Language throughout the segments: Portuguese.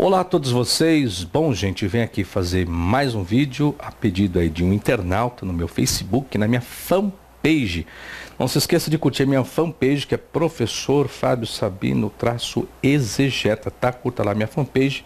Olá a todos vocês. Bom, gente, venho aqui fazer mais um vídeo a pedido aí de um internauta no meu Facebook, na minha fanpage. Não se esqueça de curtir a minha fanpage, que é Professor Fábio Sabino traço exegeta, tá, tá? Curta lá minha fanpage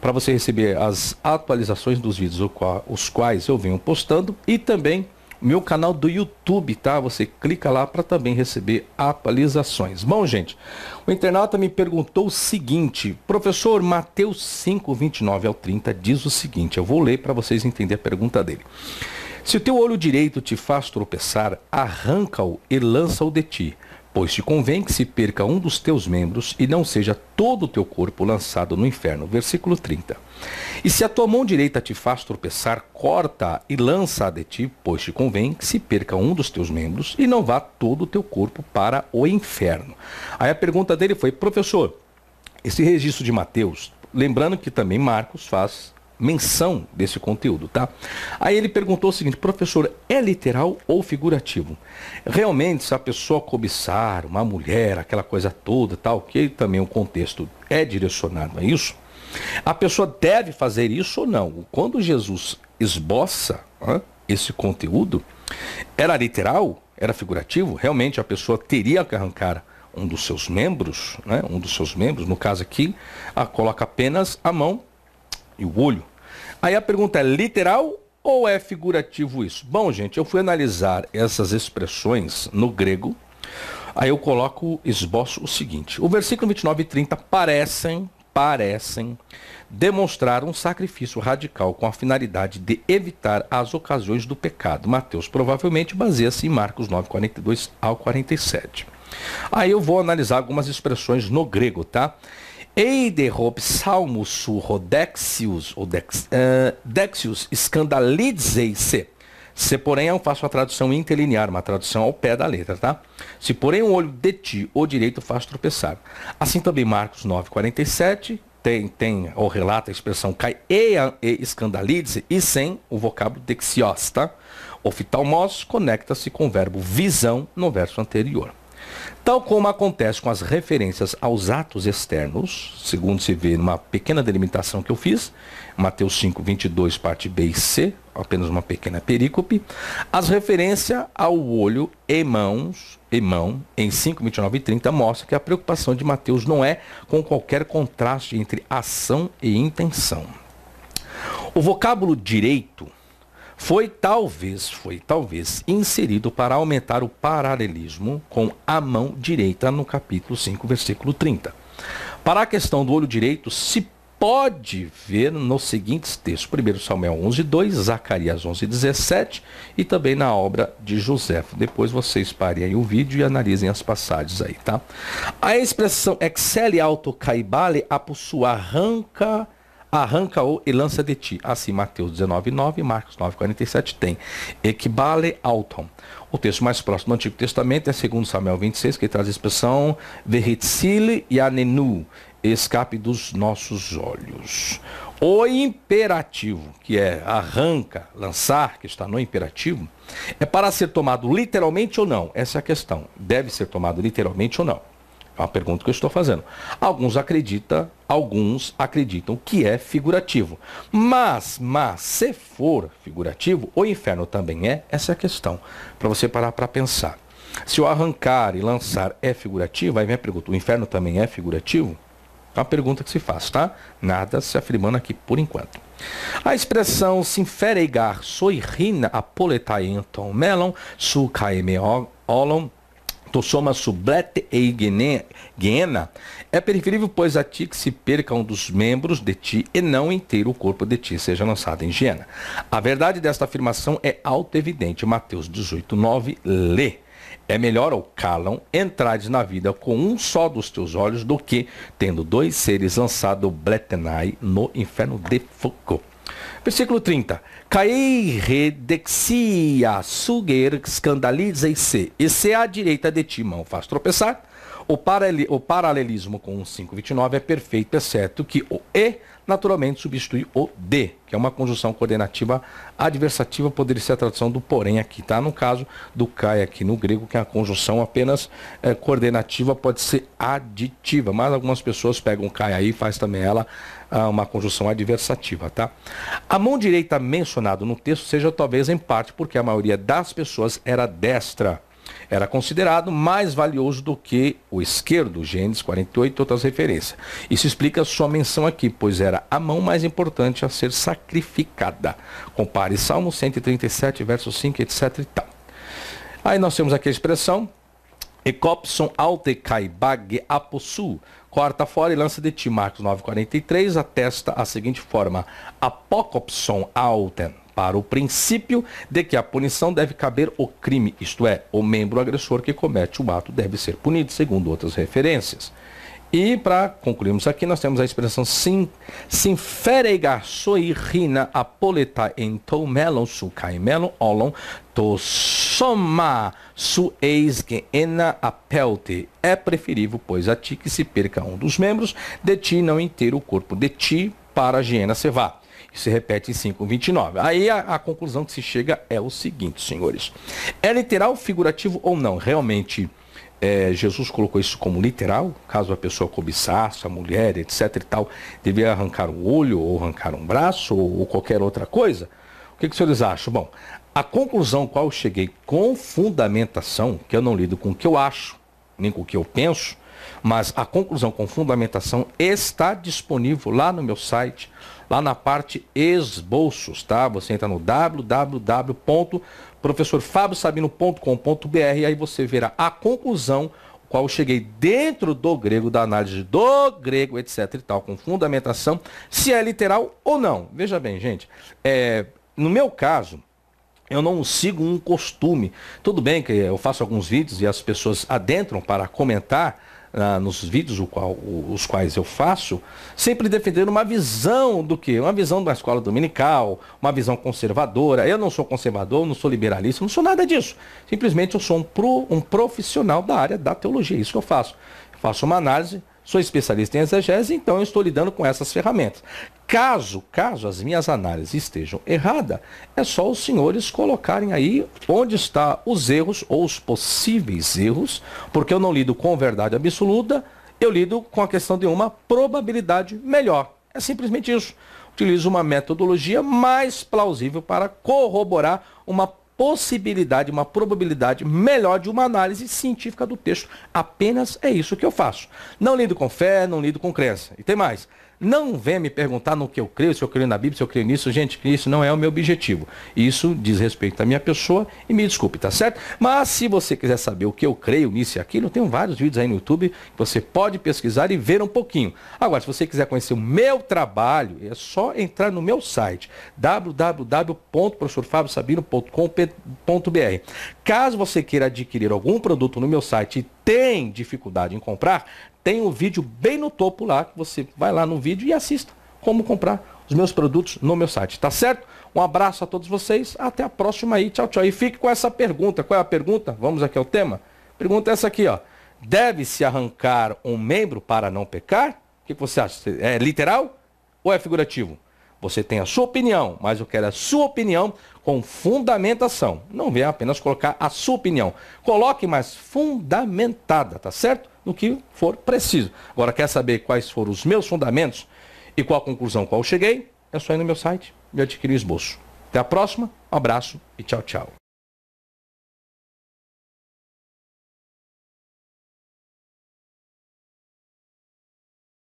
para você receber as atualizações dos vídeos os quais eu venho postando e também meu canal do YouTube, tá? Você clica lá para também receber atualizações. Bom, gente, o internauta me perguntou o seguinte: "Professor Mateus 5:29 ao 30 diz o seguinte, eu vou ler para vocês entender a pergunta dele. Se o teu olho direito te faz tropeçar, arranca-o e lança-o de ti. Pois te convém que se perca um dos teus membros e não seja todo o teu corpo lançado no inferno. Versículo 30. E se a tua mão direita te faz tropeçar, corta e lança de ti, pois te convém que se perca um dos teus membros e não vá todo o teu corpo para o inferno. Aí a pergunta dele foi, professor, esse registro de Mateus, lembrando que também Marcos faz menção desse conteúdo, tá? Aí ele perguntou o seguinte, professor, é literal ou figurativo? Realmente, se a pessoa cobiçar uma mulher, aquela coisa toda, tal, que também o contexto é direcionado a isso, a pessoa deve fazer isso ou não? Quando Jesus esboça esse conteúdo, era literal? Era figurativo? Realmente a pessoa teria que arrancar um dos seus membros, né, um dos seus membros, no caso aqui, a, coloca apenas a mão e o olho. Aí a pergunta é literal ou é figurativo isso? Bom, gente, eu fui analisar essas expressões no grego. Aí eu coloco, esboço o seguinte: o versículo 29 e 30 parecem, parecem demonstrar um sacrifício radical com a finalidade de evitar as ocasiões do pecado. Mateus provavelmente baseia-se em Marcos 9, 42 ao 47. Aí eu vou analisar algumas expressões no grego, tá? Eiderop Salmusu Rodexius, Odex, uh, Dexius Scandalizei-se. Se porém, eu faço a tradução interlinear, uma tradução ao pé da letra, tá? Se porém o olho de ti, o direito faz tropeçar. Assim também Marcos 9, 47, tem, tem ou relata a expressão cai e, e escandalize e sem o vocábulo dexios, tá? Oftalmos conecta-se com o verbo visão no verso anterior. Tal como acontece com as referências aos atos externos, segundo se vê numa pequena delimitação que eu fiz, Mateus 5, 22, parte B e C, apenas uma pequena perícope, as referências ao olho e mãos, e mão, em 5, 29 e 30, mostra que a preocupação de Mateus não é com qualquer contraste entre ação e intenção. O vocábulo direito foi talvez, foi talvez inserido para aumentar o paralelismo com a mão direita no capítulo 5, versículo 30. Para a questão do olho direito, se pode ver nos seguintes textos: 1 Samuel 11, 2, Zacarias 11, 17 e também na obra de José. Depois vocês parem aí o vídeo e analisem as passagens aí, tá? A expressão excele auto caibale a sua arranca arranca-o e lança de ti. Assim, Mateus 19, 9 Marcos 9, 47 tem. Equibale O texto mais próximo do Antigo Testamento é 2 Samuel 26, que traz a expressão verritzile e anenu, escape dos nossos olhos. O imperativo, que é arranca, lançar, que está no imperativo, é para ser tomado literalmente ou não? Essa é a questão. Deve ser tomado literalmente ou não? É uma pergunta que eu estou fazendo. Alguns acreditam, alguns acreditam que é figurativo. Mas, mas, se for figurativo, o inferno também é? Essa é a questão. Para você parar para pensar. Se o arrancar e lançar é figurativo, aí vem a pergunta, o inferno também é figurativo? É uma pergunta que se faz, tá? Nada se afirmando aqui por enquanto. A expressão sinfereigar soirina apoletaenton melon sucaemeolon Tossoma sublete e guiena, é preferível, pois, a ti que se perca um dos membros de ti e não inteiro o corpo de ti seja lançado em hiena. A verdade desta afirmação é auto-evidente. Mateus 18, 9, lê. É melhor, ao calam, entrades na vida com um só dos teus olhos do que, tendo dois seres lançado bletenai no inferno de fogo. Versículo 30. Caei redexia, suger, escandalizei-se. E se à direita de ti mão faz tropeçar, o, paralelismo com o 5,29 é perfeito, exceto que o E naturalmente substitui o de, que é uma conjunção coordenativa adversativa, poderia ser a tradução do porém aqui, tá? No caso do kai aqui no grego, que é a conjunção apenas é, coordenativa, pode ser aditiva, mas algumas pessoas pegam kai aí e faz também ela ah, uma conjunção adversativa, tá? A mão direita mencionada no texto seja talvez em parte porque a maioria das pessoas era destra era considerado mais valioso do que o esquerdo, Gênesis 48 outras referências. Isso explica sua menção aqui, pois era a mão mais importante a ser sacrificada. Compare Salmo 137, verso 5, etc e tal. Aí nós temos aqui a expressão Ecopson altecai bag aposu. Corta fora e lança de ti. Marcos 9,43 atesta a seguinte forma. Apocopson alten para o princípio de que a punição deve caber o crime, isto é, o membro agressor que comete o ato deve ser punido, segundo outras referências. E para concluirmos aqui, nós temos a expressão sim, sinferega rina apoleta entou melon su melon olon to soma su eis ena apelte. É preferível, pois, a ti que se perca um dos membros, de ti não inteiro o corpo de ti para a hiena cevar que se repete em 5,29. Aí a, a, conclusão que se chega é o seguinte, senhores. É literal, figurativo ou não? Realmente, é, Jesus colocou isso como literal? Caso a pessoa cobiçasse, a mulher, etc e tal, devia arrancar um olho, ou arrancar um braço, ou, ou qualquer outra coisa? O que, que os senhores acham? Bom, a conclusão qual eu cheguei com fundamentação, que eu não lido com o que eu acho, nem com o que eu penso, mas a conclusão com fundamentação está disponível lá no meu site, lá na parte esboços, tá? Você entra no www.professorfabiosabino.com.br e aí você verá a conclusão qual eu cheguei dentro do grego, da análise do grego, etc e tal, com fundamentação, se é literal ou não. Veja bem, gente, é, no meu caso, eu não sigo um costume. Tudo bem que eu faço alguns vídeos e as pessoas adentram para comentar, nos vídeos qual, os quais eu faço, sempre defendendo uma visão do que? Uma visão da escola dominical, uma visão conservadora. Eu não sou conservador, não sou liberalista, não sou nada disso. Simplesmente eu sou um, pro, um profissional da área da teologia, é isso que eu faço. Eu faço uma análise sou especialista em exegese, então eu estou lidando com essas ferramentas. Caso, caso as minhas análises estejam erradas, é só os senhores colocarem aí onde está os erros ou os possíveis erros, porque eu não lido com verdade absoluta, eu lido com a questão de uma probabilidade melhor. É simplesmente isso. Utilizo uma metodologia mais plausível para corroborar uma possibilidade, uma probabilidade melhor de uma análise científica do texto. Apenas é isso que eu faço. Não lido com fé, não lido com crença. E tem mais. Não vem me perguntar no que eu creio, se eu creio na Bíblia, se eu creio nisso. Gente, isso não é o meu objetivo. Isso diz respeito à minha pessoa e me desculpe, tá certo? Mas se você quiser saber o que eu creio nisso e aquilo, tem vários vídeos aí no YouTube que você pode pesquisar e ver um pouquinho. Agora, se você quiser conhecer o meu trabalho, é só entrar no meu site www.professorfabiosabino.com.br. Caso você queira adquirir algum produto no meu site e tem dificuldade em comprar, tem um vídeo bem no topo lá, que você vai lá no vídeo e assista como comprar os meus produtos no meu site, tá certo? Um abraço a todos vocês, até a próxima aí, tchau, tchau. E fique com essa pergunta, qual é a pergunta? Vamos aqui ao tema? Pergunta é essa aqui, ó. Deve-se arrancar um membro para não pecar? O que você acha? É literal ou é figurativo? Você tem a sua opinião, mas eu quero a sua opinião com fundamentação. Não venha apenas colocar a sua opinião. Coloque, mais fundamentada, tá certo? No que for preciso. Agora, quer saber quais foram os meus fundamentos e qual a conclusão qual eu cheguei? É só ir no meu site e adquirir o esboço. Até a próxima, um abraço e tchau, tchau.